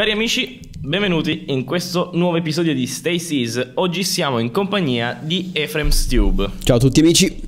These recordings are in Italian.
Cari amici, benvenuti in questo nuovo episodio di Stay Seas. Oggi siamo in compagnia di Efrem Stube. Ciao a tutti amici.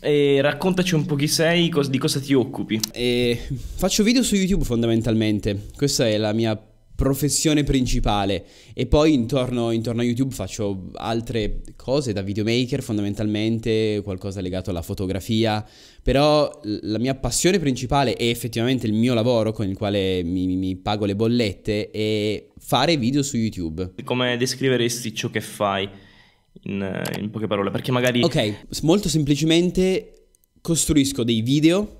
E raccontaci un po' chi sei, di cosa ti occupi. E faccio video su YouTube fondamentalmente. Questa è la mia professione principale e poi intorno, intorno, a YouTube faccio altre cose da videomaker fondamentalmente, qualcosa legato alla fotografia, però la mia passione principale e effettivamente il mio lavoro con il quale mi, mi pago le bollette è fare video su YouTube. Come descriveresti ciò che fai in, in poche parole? Perché magari... Ok, molto semplicemente costruisco dei video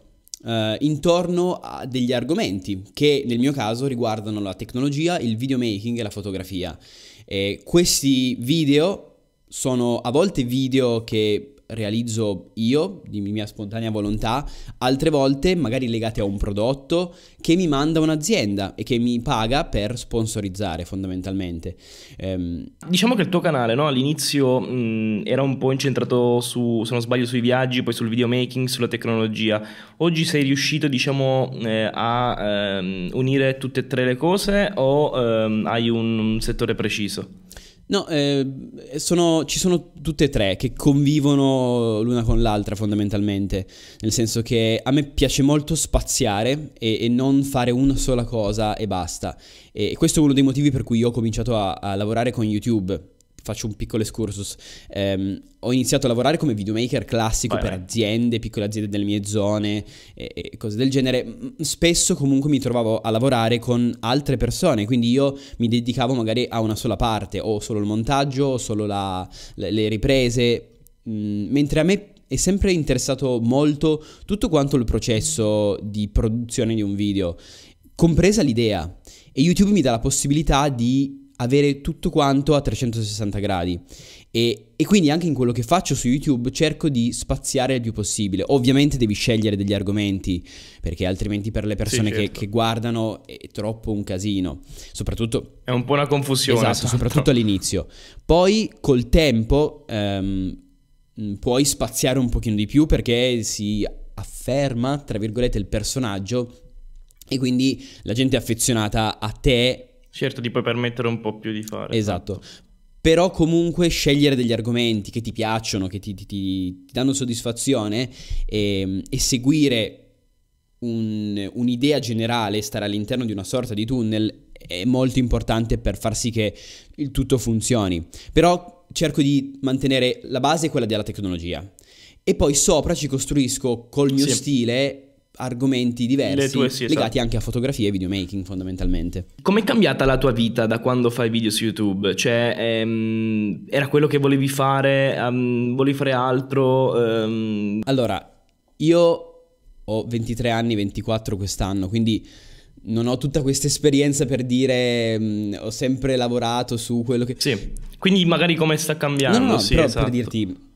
eh, intorno a degli argomenti che nel mio caso riguardano la tecnologia, il videomaking e la fotografia. E questi video sono a volte video che realizzo io di mia spontanea volontà, altre volte magari legate a un prodotto che mi manda un'azienda e che mi paga per sponsorizzare fondamentalmente. Ehm... Diciamo che il tuo canale no? all'inizio mh, era un po' incentrato su, se non sbaglio, sui viaggi, poi sul videomaking, sulla tecnologia. Oggi sei riuscito diciamo eh, a ehm, unire tutte e tre le cose o ehm, hai un, un settore preciso? No, eh, sono, ci sono tutte e tre che convivono l'una con l'altra fondamentalmente, nel senso che a me piace molto spaziare e, e non fare una sola cosa e basta. E questo è uno dei motivi per cui io ho cominciato a, a lavorare con YouTube faccio un piccolo excursus. Um, ho iniziato a lavorare come videomaker classico Vai. per aziende, piccole aziende delle mie zone e, e, cose del genere. Spesso comunque mi trovavo a lavorare con altre persone, quindi io mi dedicavo magari a una sola parte, o solo il montaggio, o solo la, le, le, riprese. Mm, mentre a me è sempre interessato molto tutto quanto il processo di produzione di un video, compresa l'idea. E YouTube mi dà la possibilità di avere tutto quanto a 360 gradi. E, e, quindi anche in quello che faccio su YouTube cerco di spaziare il più possibile. Ovviamente devi scegliere degli argomenti, perché altrimenti per le persone sì, certo. che, che, guardano è troppo un casino. Soprattutto... È un po' una confusione. Esatto, esatto. soprattutto all'inizio. Poi col tempo ehm, mm, puoi spaziare un pochino di più perché si afferma, tra virgolette, il personaggio e quindi la gente è affezionata a te Certo, ti puoi permettere un po' più di fare. Certo. Esatto. Però comunque scegliere degli argomenti che ti piacciono, che ti, ti, ti danno soddisfazione e, ehm, e seguire un, un'idea generale, stare all'interno di una sorta di tunnel è molto importante per far sì che il tutto funzioni. Però cerco di mantenere la base quella della tecnologia. E poi sopra ci costruisco col mio sì. stile argomenti diversi tue, sì, esatto. legati esatto. anche a fotografia e videomaking fondamentalmente. Com'è cambiata la tua vita da quando fai video su YouTube? Cioè, ehm, era quello che volevi fare? Um, volevi fare altro? Um... Allora, io ho 23 anni, 24 quest'anno, quindi non ho tutta questa esperienza per dire mh, ehm, ho sempre lavorato su quello che... Sì, quindi magari come sta cambiando. No, no, no sì, però esatto. per dirti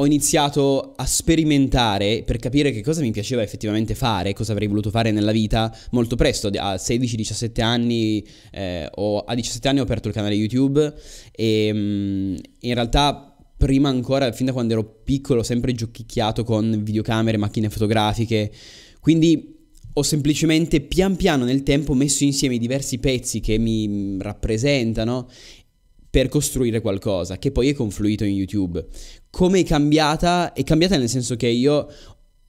ho iniziato a sperimentare per capire che cosa mi piaceva effettivamente fare, cosa avrei voluto fare nella vita molto presto, a 16-17 anni, eh, ho, a 17 anni ho aperto il canale YouTube e mh, mm, in realtà prima ancora, fin da quando ero piccolo, ho sempre giochicchiato con videocamere, macchine fotografiche, quindi ho semplicemente pian piano nel tempo messo insieme diversi pezzi che mi mm, rappresentano per costruire qualcosa che poi è confluito in YouTube. Come è cambiata? È cambiata nel senso che io,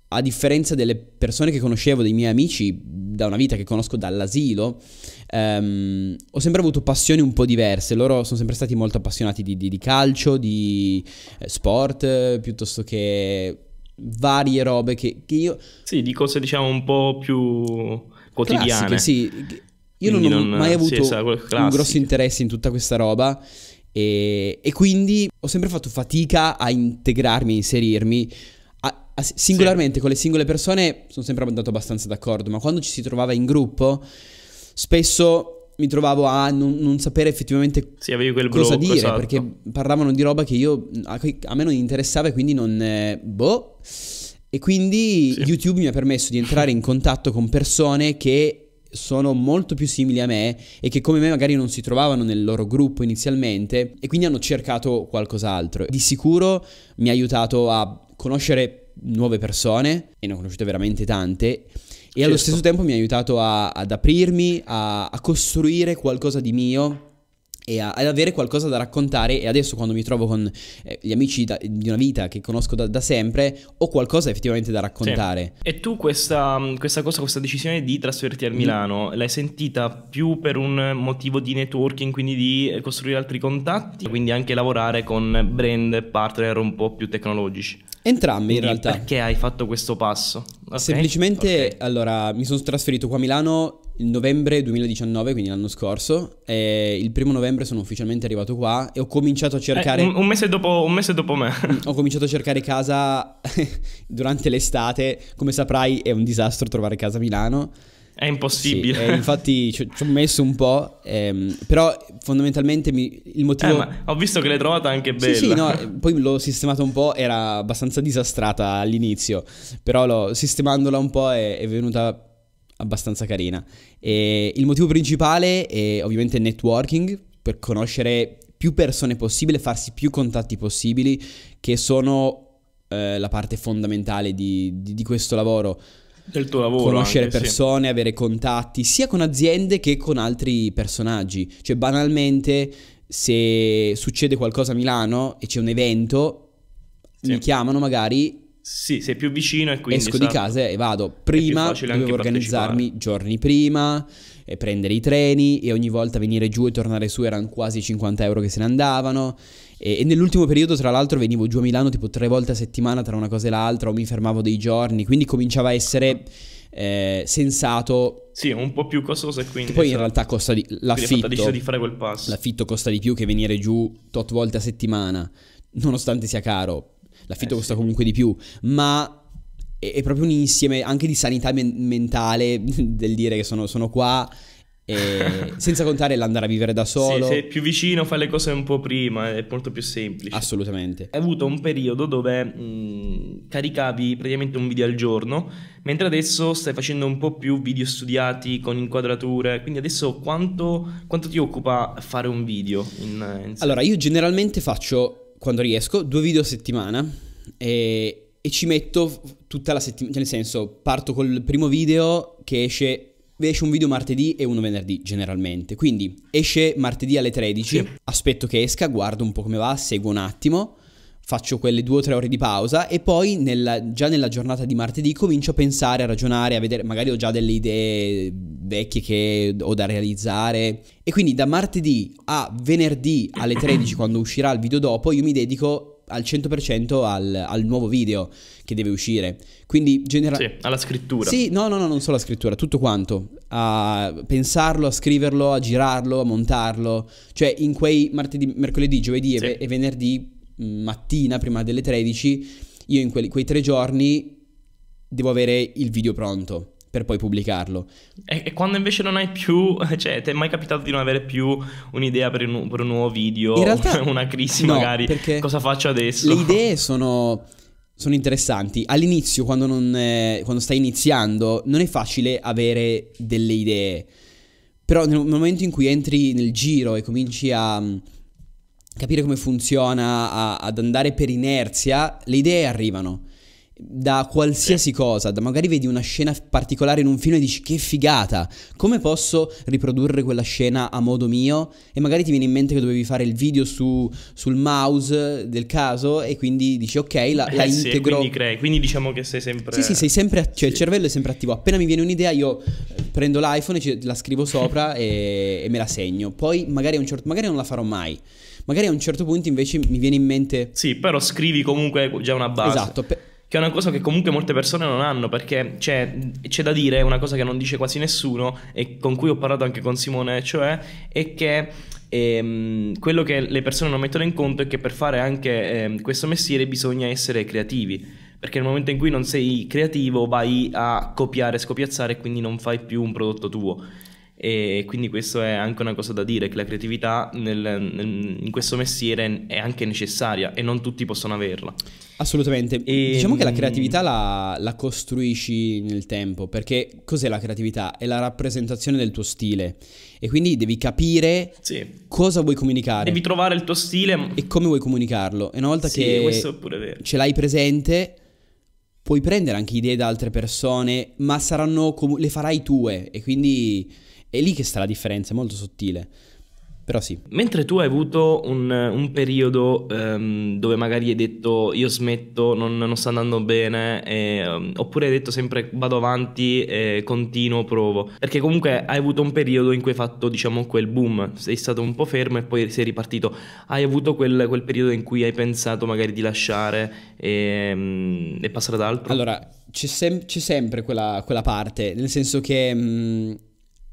a differenza delle persone che conoscevo, dei miei amici, da una vita che conosco dall'asilo, ehm, ho sempre avuto passioni un po' diverse. Loro sono sempre stati molto appassionati di, di, di calcio, di eh, sport, piuttosto che varie robe che, che io... Sì, di cose diciamo un po' più quotidiane. Classiche, sì. Io non, non ho mai avuto sì, un grosso interesse in tutta questa roba e, e, quindi ho sempre fatto fatica a integrarmi, a inserirmi. A, a, singolarmente sì. con le singole persone sono sempre andato abbastanza d'accordo, ma quando ci si trovava in gruppo spesso mi trovavo a non, non sapere effettivamente sì, cosa dire esatto. perché parlavano di roba che io, a, a, me non interessava e quindi non... Eh, boh. E quindi sì. YouTube mi ha permesso di entrare in contatto con persone che sono molto più simili a me e che come me magari non si trovavano nel loro gruppo inizialmente e quindi hanno cercato qualcos'altro. Di sicuro mi ha aiutato a conoscere nuove persone e ne ho conosciute veramente tante e allo certo. stesso tempo mi ha aiutato a, ad aprirmi, a, a costruire qualcosa di mio e a, ad avere qualcosa da raccontare e adesso quando mi trovo con eh, gli amici da, di una vita che conosco da, da, sempre ho qualcosa effettivamente da raccontare. Sì. E tu questa, questa, cosa, questa decisione di trasferirti a Milano, mm. l'hai sentita più per un motivo di networking, quindi di costruire altri contatti, quindi anche lavorare con brand, partner un po' più tecnologici? Entrambi in realtà. Perché hai fatto questo passo? Okay. Semplicemente, okay. allora, mi sono trasferito qua a Milano il novembre 2019, quindi l'anno scorso, e il primo novembre sono ufficialmente arrivato qua e ho cominciato a eh, cercare... Eh, un, un, mese dopo, un, mese dopo, me. ho cominciato a cercare casa durante l'estate, come saprai è un disastro trovare casa a Milano. È impossibile. Sì, eh, infatti ci, ho messo un po', ehm, però fondamentalmente mi, il motivo... Eh, ho visto che l'hai trovata anche bella. Sì, sì, no, poi l'ho sistemata un po', era abbastanza disastrata all'inizio, però lo, sistemandola un po' è, è venuta abbastanza carina. E il motivo principale è ovviamente il networking, per conoscere più persone possibile, farsi più contatti possibili, che sono eh, la parte fondamentale di, di, di, questo lavoro. Del tuo lavoro. Conoscere anche, persone, sì. avere contatti, sia con aziende che con altri personaggi. Cioè, banalmente, se succede qualcosa a Milano e c'è un evento, sì. mi chiamano magari sì, sei più vicino e quindi... Esco esatto. di casa e vado. Prima dovevo organizzarmi giorni prima, e prendere i treni e ogni volta venire giù e tornare su erano quasi 50 euro che se ne andavano. E, e nell'ultimo periodo, tra l'altro, venivo giù a Milano tipo tre volte a settimana tra una cosa e l'altra o mi fermavo dei giorni, quindi cominciava a essere... Eh, sensato. Sì, un po' più costoso e quindi... Che poi in realtà costa di... L'affitto... Di fare quel passo. L'affitto costa di più che venire giù tot volte a settimana, nonostante sia caro l'affitto eh, costa sì. comunque di più, ma è, è, proprio un insieme anche di sanità men- mentale del dire che sono, sono qua. E senza contare l'andare a vivere da solo. Sì, sei più vicino, fai le cose un po' prima, è molto più semplice. Assolutamente. Hai avuto un periodo dove mh, caricavi praticamente un video al giorno, mentre adesso stai facendo un po' più video studiati con inquadrature. Quindi adesso quanto, quanto ti occupa fare un video? In, in... Allora, io generalmente faccio quando riesco, due video a settimana e, e ci metto tutta la settimana, cioè nel senso parto col primo video che esce esce un video martedì e uno venerdì generalmente. Quindi esce martedì alle 13, sì. aspetto che esca, guardo un po' come va, seguo un attimo faccio quelle due o tre ore di pausa e poi nella, già nella giornata di martedì comincio a pensare, a ragionare, a vedere, magari ho già delle idee vecchie che ho da realizzare e quindi da martedì a venerdì alle 13 quando uscirà il video dopo io mi dedico al 100% al, al, nuovo video che deve uscire. Quindi generalmente... Sì, alla scrittura. Sì, no, no, no, non solo alla scrittura, tutto quanto. A pensarlo, a scriverlo, a girarlo, a montarlo. Cioè in quei martedì, mercoledì, giovedì sì. e venerdì Mm, mattina, prima delle 13, io in quei tre giorni devo avere il video pronto per poi pubblicarlo. E, e, quando invece non hai più, cioè, ti è mai capitato di non avere più un'idea per un, per un nuovo video? In realtà, una crisi no, magari, cosa faccio adesso? Le idee sono, sono interessanti. All'inizio, quando, non, eh, quando stai iniziando, non è facile avere delle idee. Però nel momento in cui entri nel giro e cominci a mm, capire come funziona, a, ad andare per inerzia, le idee arrivano. Da qualsiasi sì. cosa, da magari vedi una scena particolare in un film e dici che figata, come posso riprodurre quella scena a modo mio? E magari ti viene in mente che dovevi fare il video su, sul mouse del caso e quindi dici ok, la, eh la sì, integro. Quindi, crei, quindi diciamo che sei sempre. Sì, sì, sei sempre. Cioè sì. il cervello è sempre attivo. Appena mi viene un'idea, io prendo l'iPhone e la scrivo sopra e, e, me la segno. Poi magari, certo, magari non la farò mai. Magari a un certo punto invece mi viene in mente... Sì, però scrivi comunque già una base. Esatto. Per... Che è una cosa che comunque molte persone non hanno, perché c'è, c'è da dire una cosa che non dice quasi nessuno e con cui ho parlato anche con Simone, cioè è che... E, ehm, quello che le persone non mettono in conto è che per fare anche eh, questo mestiere bisogna essere creativi. Perché nel momento in cui non sei creativo vai a copiare, scopiazzare e quindi non fai più un prodotto tuo e quindi questo è anche una cosa da dire, che la creatività nel, nel, in questo mestiere è anche necessaria e non tutti possono averla. Assolutamente, e... diciamo che la mm, creatività la, la costruisci nel tempo, perché cos'è la creatività? È la rappresentazione del tuo stile e quindi devi capire sì. cosa vuoi comunicare. Devi trovare il tuo stile e come vuoi comunicarlo. E una volta sì, che ce l'hai presente puoi prendere anche idee da altre persone, ma saranno com- le farai tue e quindi è lì che sta la differenza, è molto sottile. Però sì. Mentre tu hai avuto un, un periodo um, dove magari hai detto io smetto, non, non sta andando bene, e, um, oppure hai detto sempre vado avanti, e continuo, provo. Perché comunque hai avuto un periodo in cui hai fatto diciamo quel boom, sei stato un po' fermo e poi sei ripartito. Hai avuto quel, quel periodo in cui hai pensato magari di lasciare e, um, e passare ad altro? Allora, c'è, sem- c'è sempre quella, quella, parte, nel senso che mhmm,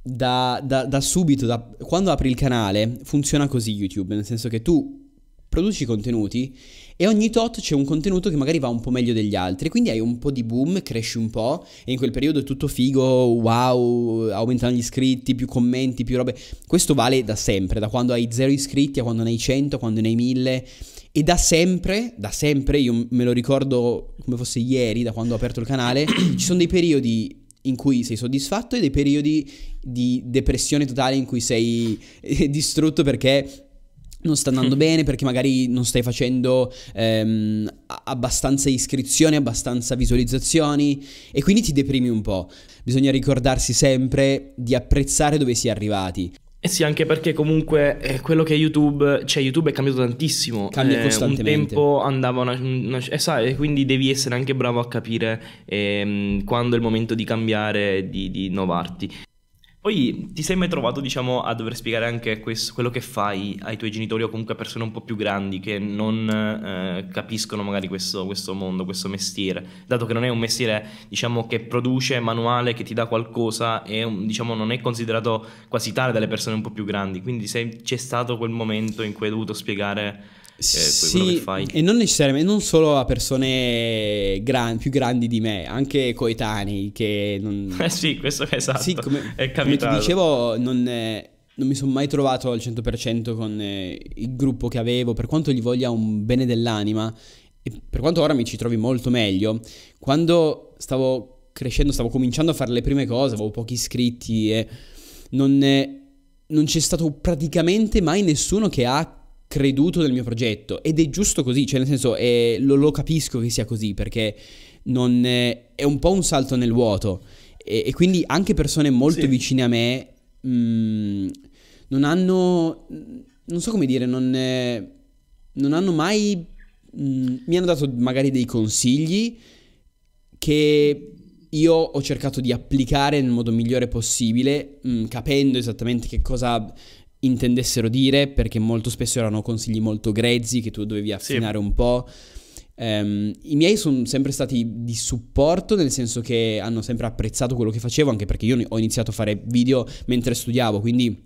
da, da, da subito, da, quando apri il canale, funziona così YouTube, nel senso che tu produci contenuti e ogni tot c'è un contenuto che magari va un po' meglio degli altri, quindi hai un po' di boom, cresci un po' e in quel periodo è tutto figo, wow, aumentano gli iscritti, più commenti, più robe. Questo vale da sempre, da quando hai zero iscritti a quando ne hai 100, quando ne hai 1000 e da sempre, da sempre, io me lo ricordo come fosse ieri, da quando ho aperto il canale, ci sono dei periodi in cui sei soddisfatto e dei periodi di depressione totale in cui sei eh, distrutto perché non sta andando mm. bene perché magari non stai facendo ehm, abbastanza iscrizioni, abbastanza visualizzazioni e quindi ti deprimi un po'. Bisogna ricordarsi sempre di apprezzare dove si è arrivati. Eh sì, anche perché comunque eh, quello che è YouTube, cioè YouTube è cambiato tantissimo. Cambia eh, costantemente. Un tempo andava una, una eh, sai, quindi devi essere anche bravo a capire ehm, quando è il momento di cambiare, di, di innovarti. Poi ti sei mai trovato, diciamo, a dover spiegare anche questo, quello che fai ai tuoi genitori o comunque a persone un po' più grandi che non eh, capiscono magari questo, questo, mondo, questo mestiere, dato che non è un mestiere, diciamo, che produce manuale, che ti dà qualcosa e, diciamo, non è considerato quasi tale dalle persone un po' più grandi. Quindi sei, c'è stato quel momento in cui hai dovuto spiegare eh, sì, e non necessariamente, non solo a persone gran, più grandi di me, anche coetanei che non... Eh sì, questo è esatto, sì, come, è come ti dicevo, non, eh, non mi sono mai trovato al 100% con eh, il gruppo che avevo, per quanto gli voglia un bene dell'anima, e per quanto ora mi ci trovi molto meglio, quando stavo crescendo, stavo cominciando a fare le prime cose, avevo pochi iscritti e non, non c'è stato praticamente mai nessuno che ha creduto nel mio progetto ed è giusto così, cioè nel senso eh, lo, lo, capisco che sia così perché non, eh, è un po' un salto nel vuoto e, e quindi anche persone molto sì. vicine a me mh, mm, non hanno, non so come dire, non, eh, non hanno mai, mh, mm, mi hanno dato magari dei consigli che io ho cercato di applicare nel modo migliore possibile, mh, mm, capendo esattamente che cosa intendessero dire, perché molto spesso erano consigli molto grezzi che tu dovevi affinare sì. un po'. Um, I miei sono sempre stati di supporto, nel senso che hanno sempre apprezzato quello che facevo, anche perché io ho iniziato a fare video mentre studiavo, quindi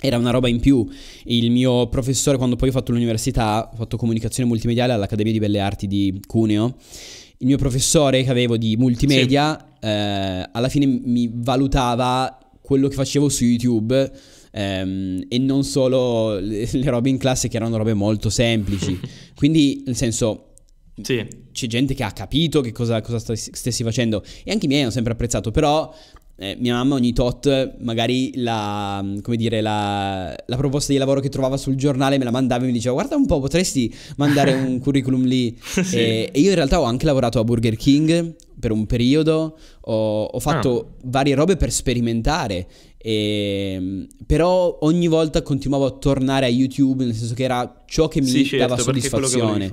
era una roba in più. Il mio professore, quando poi ho fatto l'università, ho fatto comunicazione multimediale all'Accademia di Belle Arti di Cuneo. Il mio professore che avevo di multimedia, sì. eh, alla fine mi valutava quello che facevo su YouTube ehm, e non solo le, le robe in classe che erano robe molto semplici. Quindi, nel senso, sì. C'è gente che ha capito che cosa, cosa stessi facendo e anche i miei hanno sempre apprezzato, però eh, mia mamma ogni tot magari la, dire, la, la, proposta di lavoro che trovava sul giornale me la mandava e mi diceva guarda un po' potresti mandare un curriculum lì sì. e, e, io in realtà ho anche lavorato a Burger King per un periodo, ho, ho fatto ah. varie robe per sperimentare e, ehm, però ogni volta continuavo a tornare a YouTube, nel senso che era ciò che mi sì, certo, dava soddisfazione.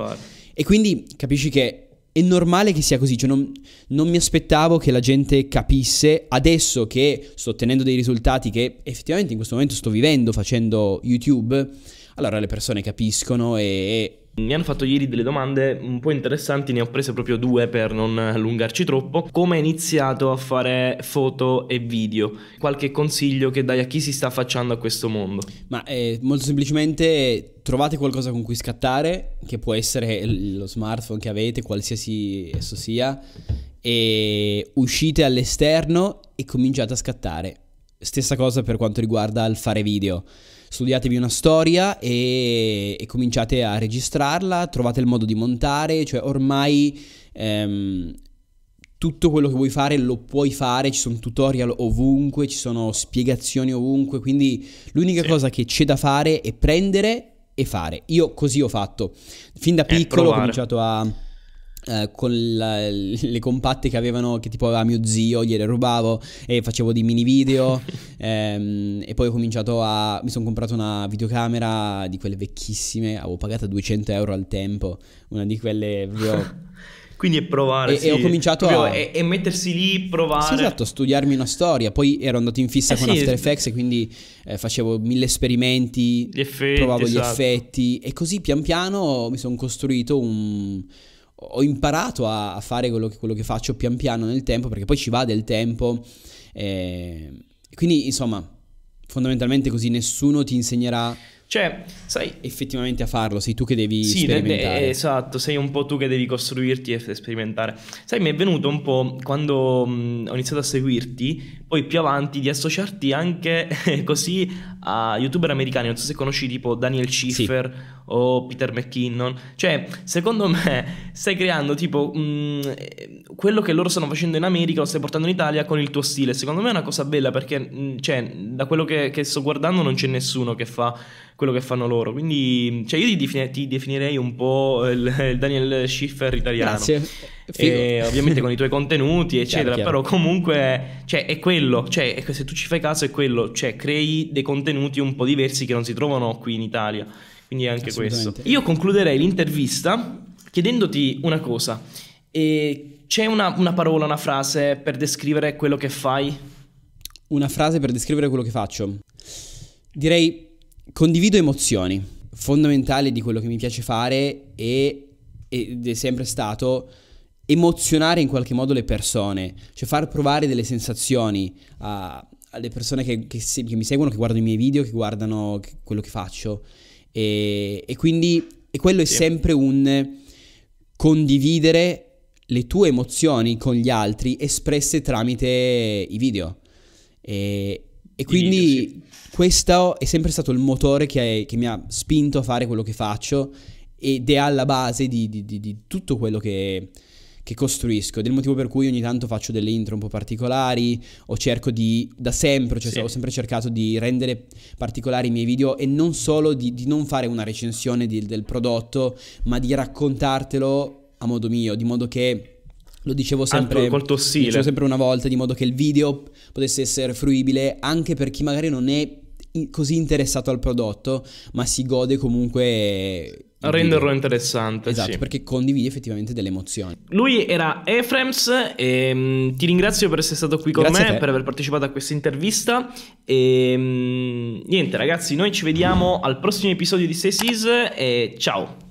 E quindi capisci che è normale che sia così, cioè non, non, mi aspettavo che la gente capisse adesso che sto ottenendo dei risultati che effettivamente in questo momento sto vivendo facendo YouTube, allora le persone capiscono e, mi hanno fatto ieri delle domande un po' interessanti, ne ho prese proprio due per non allungarci troppo. Come hai iniziato a fare foto e video? Qualche consiglio che dai a chi si sta affacciando a questo mondo? Ma eh, molto semplicemente trovate qualcosa con cui scattare, che può essere lo smartphone che avete, qualsiasi esso sia, e uscite all'esterno e cominciate a scattare. Stessa cosa per quanto riguarda il fare video studiatevi una storia e, e cominciate a registrarla, trovate il modo di montare, cioè ormai ehm, tutto quello che vuoi fare lo puoi fare, ci sono tutorial ovunque, ci sono spiegazioni ovunque, quindi l'unica sì. cosa che c'è da fare è prendere e fare. Io così ho fatto. Fin da eh, piccolo ho cominciato a eh, con la, le compatte che avevano, che tipo aveva mio zio, gliele rubavo e facevo dei mini video. ehm, e poi ho cominciato a. Mi sono comprato una videocamera di quelle vecchissime, avevo pagata 200 euro al tempo, una di quelle proprio. Quindi è provare. E, sì. e ho cominciato proprio a. E, e, mettersi lì, provare. Sì, esatto, studiarmi una storia. Poi ero andato in fissa eh con sì. After Effects e quindi eh, facevo mille esperimenti. Gli effetti. Provavo esatto. gli effetti. E così pian piano mi sono costruito un ho imparato a, a fare quello che, quello che, faccio pian piano nel tempo, perché poi ci va del tempo. Eh, quindi, insomma, fondamentalmente così nessuno ti insegnerà cioè, sai effettivamente a farlo, sei tu che devi sì, sperimentare. Sì, esatto, sei un po' tu che devi costruirti e sperimentare. Sai, mi è venuto un po' quando mh, ho iniziato a seguirti, poi più avanti di associarti anche così a youtuber americani, non so se conosci tipo Daniel Schiffer sì. o Peter McKinnon. Cioè, secondo me stai creando tipo mh, quello che loro stanno facendo in America lo stai portando in Italia con il tuo stile. Secondo me è una cosa bella perché, mh, cioè, da quello che, che sto guardando non c'è nessuno che fa quello che fanno loro. Quindi, cioè, io ti, defin- ti definirei un po' il, il Daniel Schiffer italiano. Grazie. E, ovviamente con i tuoi contenuti, eccetera. Chiaro, chiaro. Però comunque, cioè, è quello. Cioè, se tu ci fai caso, è quello. Cioè, crei dei contenuti un po' diversi che non si trovano qui in Italia. Quindi è anche questo. Io concluderei l'intervista chiedendoti una cosa. E c'è una, una parola, una frase per descrivere quello che fai? Una frase per descrivere quello che faccio. Direi Condivido emozioni, fondamentale di quello che mi piace fare è, ed è sempre stato emozionare in qualche modo le persone, cioè far provare delle sensazioni a, alle persone che, che, se, che, mi seguono, che guardano i miei video, che guardano quello che faccio. E, e quindi e quello è sì. sempre un condividere le tue emozioni con gli altri espresse tramite i video. E, e quindi questo è sempre stato il motore che, è, che, mi ha spinto a fare quello che faccio ed è alla base di, di, di, di tutto quello che, che costruisco, il motivo per cui ogni tanto faccio delle intro un po' particolari o cerco di, da sempre, cioè sì. ho sempre cercato di rendere particolari i miei video e non solo di, di non fare una recensione di, del prodotto, ma di raccontartelo a modo mio, di modo che lo dicevo sempre, Altro, dicevo sempre una volta, di modo che il video potesse essere fruibile anche per chi magari non è così interessato al prodotto, ma si gode comunque renderlo video. interessante. Esatto, sì. perché condividi effettivamente delle emozioni. Lui era Efrems, e, um, ti ringrazio per essere stato qui con Grazie me, per aver partecipato a questa intervista. E, um, niente ragazzi, noi ci vediamo al prossimo episodio di Stasis e ciao!